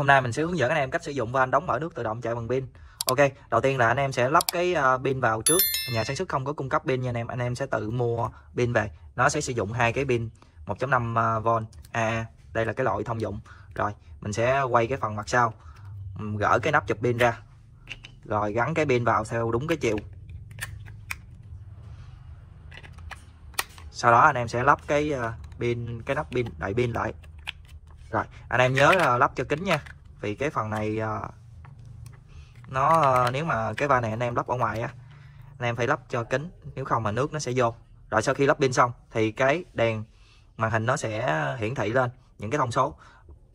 hôm nay mình sẽ hướng dẫn anh em cách sử dụng van đóng mở nước tự động chạy bằng pin ok đầu tiên là anh em sẽ lắp cái ờ, pin vào trước nhà sản xuất không có cung cấp pin nha anh em anh em sẽ tự mua pin về nó sẽ sử dụng hai cái pin 1.5V ờ, A. đây là cái loại thông dụng rồi mình sẽ quay cái phần mặt sau gỡ cái nắp chụp pin ra rồi gắn cái pin vào theo đúng cái chiều sau đó anh em sẽ lắp cái ờ, pin cái nắp pin đậy pin lại rồi anh em nhớ ờ, lắp cho kính nha vì cái phần này ờ, nó ờ, nếu mà cái va này anh em lắp ở ngoài á anh em phải lắp cho kính nếu không mà nước nó sẽ vô rồi sau khi lắp pin xong thì cái đèn màn hình nó sẽ hiển thị lên những cái thông số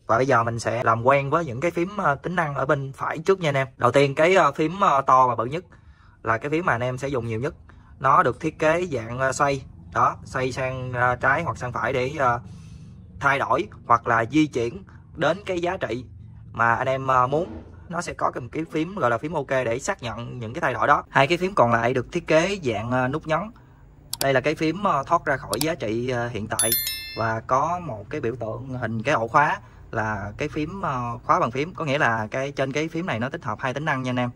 và bây giờ mình sẽ làm quen với những cái phím tính năng ở bên phải trước nha anh em đầu tiên cái phím to và bự nhất là cái phím mà anh em sẽ dùng nhiều nhất nó được thiết kế dạng xoay đó xoay sang trái hoặc sang phải để thay đổi hoặc là di chuyển đến cái giá trị mà anh em ờ, muốn nó sẽ có một cái phím gọi là phím ok để xác nhận những cái thay đổi đó hai cái phím còn lại được thiết kế dạng ờ, nút nhấn đây là cái phím ờ, thoát ra khỏi giá trị hiện tại và có một cái biểu tượng hình cái ổ khóa là cái phím khóa bằng phím có nghĩa là cái trên cái phím này nó tích hợp hai tính năng nha anh em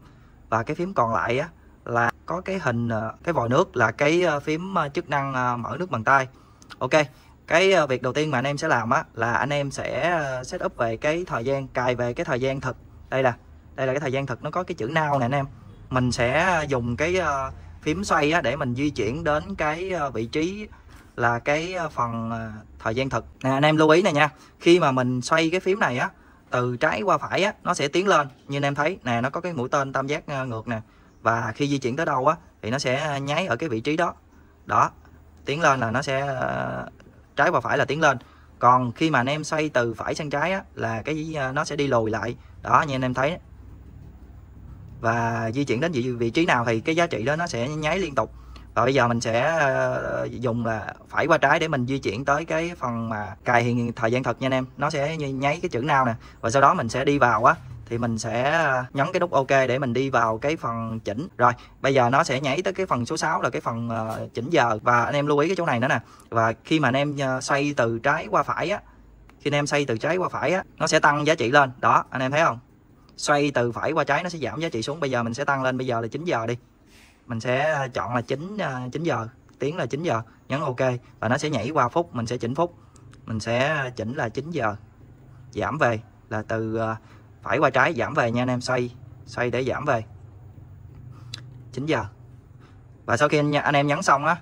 và cái phím còn lại á, là có cái hình cái vòi nước là cái phím chức năng mở nước bằng tay ok cái ờ, việc đầu tiên mà anh em sẽ làm á là anh em sẽ ờ, set up về cái thời gian cài về cái thời gian thực đây là đây là cái thời gian thực nó có cái chữ nào nè anh em mình sẽ ờ, dùng cái phím xoay á, để mình di chuyển đến cái vị trí là cái phần thời gian thực nè anh em lưu ý này nha khi mà mình xoay cái phím này á từ trái qua phải á nó sẽ tiến lên như anh em thấy nè nó có cái mũi tên tam giác ngược nè và khi di chuyển tới đâu á thì nó sẽ nháy ở cái vị trí đó đó tiến lên là nó sẽ trái và phải là tiến lên còn khi mà anh em xoay từ phải sang trái á, là cái à, nó sẽ đi lùi lại đó như anh em thấy và di chuyển đến vị, vị trí nào thì cái giá trị đó nó sẽ nháy liên tục và bây giờ mình sẽ à, dùng là phải qua trái để mình di chuyển tới cái phần mà cài hiện thời gian thật nha anh em nó sẽ nháy cái chữ nào nè và sau đó mình sẽ đi vào á thì mình sẽ à, nhấn cái nút ok để mình đi vào cái phần chỉnh rồi bây giờ nó sẽ nhảy tới cái phần số 6 là cái phần uh, chỉnh giờ và anh em lưu ý cái chỗ này nữa nè và khi mà anh em à, xoay từ trái qua phải á khi anh em xoay từ trái qua phải á nó sẽ tăng giá trị lên đó anh em thấy không xoay từ phải qua trái nó sẽ giảm giá trị xuống bây giờ mình sẽ tăng lên bây giờ là 9 giờ đi mình sẽ chọn là 9 9 giờ tiếng là 9 giờ nhấn ok và nó sẽ nhảy qua phút mình sẽ chỉnh phút mình sẽ chỉnh là 9 giờ giảm về là từ phải qua trái giảm về nha anh em xoay xoay để giảm về 9 giờ và sau khi anh em nhấn xong á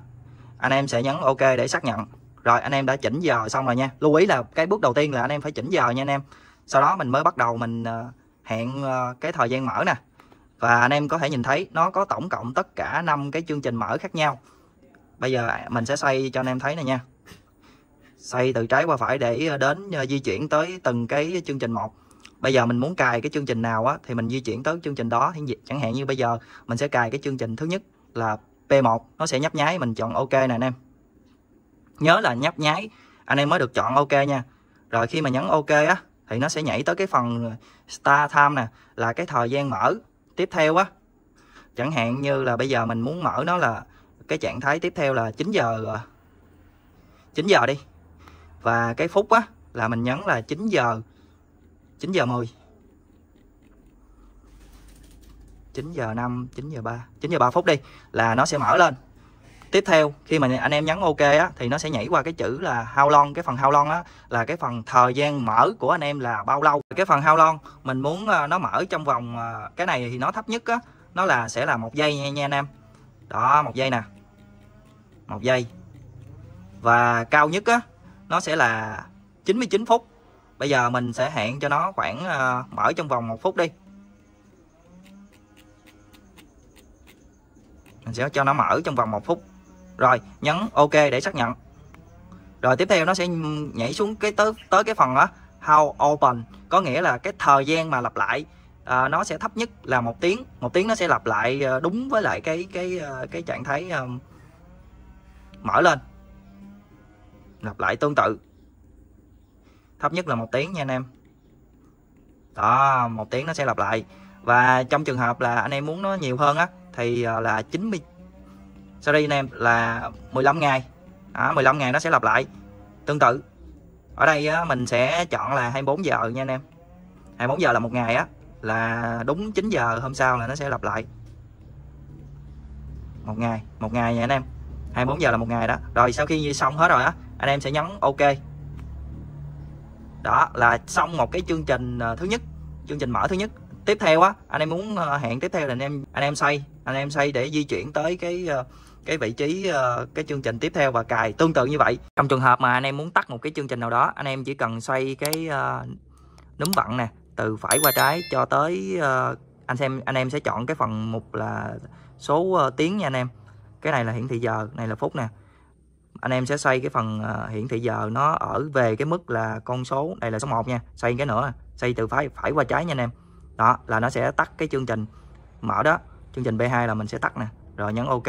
anh em sẽ nhấn ok để xác nhận rồi anh em đã chỉnh giờ xong rồi nha lưu ý là cái bước đầu tiên là anh em phải chỉnh giờ nha anh em sau đó mình mới bắt đầu mình ờ, hẹn ờ, cái thời gian mở nè và anh em có thể nhìn thấy nó có tổng cộng tất cả 5 cái chương trình mở khác nhau bây giờ mình sẽ xoay cho anh em thấy này nha xoay từ trái qua phải để ờ, đến di chuyển tới từng cái chương trình một bây giờ mình muốn cài cái chương trình nào á thì mình di chuyển tới chương trình đó chẳng hạn như bây giờ mình sẽ cài cái chương trình thứ nhất là P1 nó sẽ nhấp nháy mình chọn ok nè anh em nhớ là nhấp nháy anh em mới được chọn ok nha rồi khi mà nhấn ok á thì nó sẽ nhảy tới cái phần start time nè là cái thời gian mở tiếp theo á chẳng hạn như là bây giờ mình muốn mở nó là cái trạng thái tiếp theo là 9 giờ 9 giờ đi và cái phút á là mình nhấn là 9 giờ 9 giờ 10 9 giờ 5 9 giờ 3 9 giờ 3 phút đi là nó sẽ mở lên tiếp theo khi mà anh em nhấn ok á thì nó sẽ nhảy qua cái chữ là how lon cái phần how lon á là cái phần thời gian mở của anh em là bao lâu cái phần how lon mình muốn ờ, nó mở trong vòng ờ, cái này thì nó thấp nhất á nó là sẽ là một giây nha, nha anh em đó một giây nè một giây và cao nhất á nó sẽ là 99 phút bây giờ mình sẽ hẹn cho nó khoảng uh, mở trong vòng một phút đi mình sẽ cho nó mở trong vòng một phút rồi nhấn ok để xác nhận rồi tiếp theo nó sẽ nhảy xuống cái tới tới cái phần đó how open có nghĩa là cái thời gian mà lặp lại à, nó sẽ thấp nhất là một tiếng một tiếng nó sẽ lặp lại ờ, đúng với lại cái cái cái trạng thái um, mở lên lặp lại tương tự thấp nhất là một tiếng nha anh em đó một tiếng nó sẽ lặp lại và trong trường hợp là anh em muốn nó nhiều hơn á thì à, là 90 sorry anh em là 15 ngày đó, 15 ngày nó sẽ lặp lại tương tự ở đây á, mình sẽ chọn là 24 giờ nha anh em 24 giờ là một ngày á là đúng 9 giờ hôm sau là nó sẽ lặp lại một ngày một ngày nha anh em 24 giờ là một ngày đó rồi sau khi xong hết rồi á anh em sẽ nhấn ok đó là xong một cái chương trình à, thứ nhất chương trình mở thứ nhất tiếp theo á anh em muốn à, hẹn tiếp theo là anh em anh em xây anh em xây để di chuyển tới cái à, cái vị trí cái chương trình tiếp theo và cài tương tự như vậy trong trường hợp mà anh em muốn tắt một cái chương trình nào đó anh em chỉ cần xoay cái núm vặn nè từ phải qua trái cho tới anh xem anh em sẽ chọn cái phần mục là số tiếng nha anh em cái này là hiển thị giờ này là phút nè anh em sẽ xây cái phần à, hiển thị giờ nó ở về cái mức là con số này là số 1 nha xây cái nữa xây từ phải phải qua trái nha anh em đó là nó sẽ tắt cái chương trình mở đó chương trình B2 là mình sẽ tắt nè rồi nhấn ok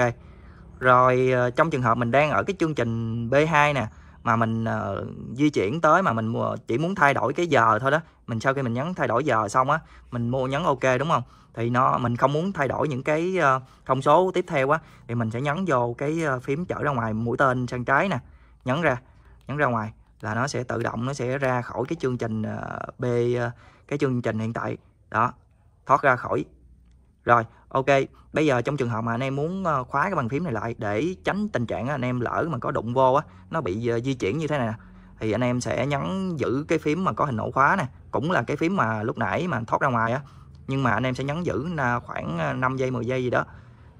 rồi à, trong trường hợp mình đang ở cái chương trình B2 nè mà mình uh, di chuyển tới mà mình chỉ muốn thay đổi cái giờ thôi đó mình sau khi mình nhấn thay đổi giờ xong á mình mua nhấn ok đúng không thì nó mình không muốn thay đổi những cái uh, thông số tiếp theo á thì mình sẽ nhấn vô cái ờ, phím chở ra ngoài mũi tên sang trái nè nhấn ra nhấn ra ngoài là nó sẽ tự động nó sẽ ra khỏi cái chương trình uh, B uh, cái chương trình hiện tại đó thoát ra khỏi rồi ok bây giờ trong trường hợp mà anh em muốn ờ, khóa cái bàn phím này lại để tránh tình trạng anh em lỡ mà có đụng vô á nó bị ờ, di chuyển như thế này nè thì anh em sẽ nhấn giữ cái phím mà có hình ổ khóa nè cũng là cái phím mà lúc nãy mà thoát ra ngoài á nhưng mà anh em sẽ nhấn giữ khoảng 5 ờ, giây 10 giây gì đó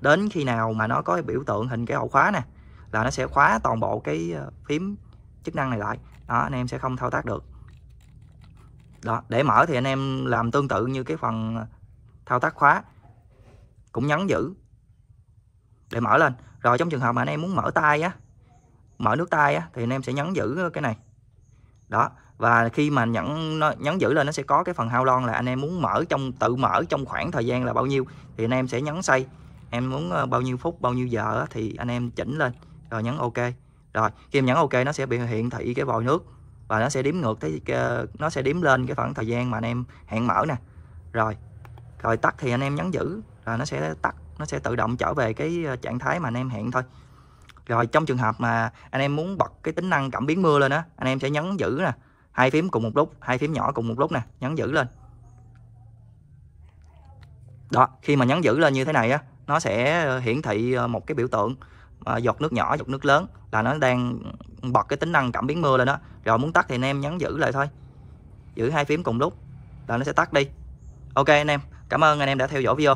đến khi nào mà nó có biểu tượng hình cái ổ khóa nè là nó sẽ khóa toàn bộ cái phím chức năng này lại đó anh em sẽ không thao tác được đó để mở thì anh em làm tương tự như cái phần thao tác khóa cũng nhấn giữ để mở lên rồi trong trường hợp mà anh em muốn mở tay á mở nước tay á thì anh em sẽ nhấn giữ cái này đó và khi mà nhấn nhấn giữ lên nó sẽ có cái phần hao lon là anh em muốn mở trong tự mở trong khoảng thời gian là bao nhiêu thì anh em sẽ nhấn say em muốn ờ, bao nhiêu phút bao nhiêu giờ á, thì anh em chỉnh lên rồi nhấn ok rồi khi em nhấn ok nó sẽ bị hiện thị cái vòi nước và nó sẽ đếm ngược thấy ờ, nó sẽ đếm lên cái khoảng thời gian mà anh em hẹn mở nè rồi rồi tắt thì anh em nhấn giữ rồi à, nó sẽ tắt nó sẽ tự động trở về cái ờ, trạng thái mà anh em hẹn thôi rồi trong trường hợp mà anh em muốn bật cái tính năng cảm biến mưa lên á anh em sẽ nhấn giữ nè hai phím cùng một lúc hai phím nhỏ cùng một lúc nè nhấn giữ lên đó khi mà nhấn giữ lên như thế này á nó sẽ ờ, hiển thị ờ, một cái biểu tượng giọt nước nhỏ giọt nước lớn là nó đang bật cái tính năng cảm biến mưa lên đó rồi muốn tắt thì anh em nhấn giữ lại thôi giữ hai phím cùng lúc là nó sẽ tắt đi ok anh em cảm ơn anh em đã theo dõi video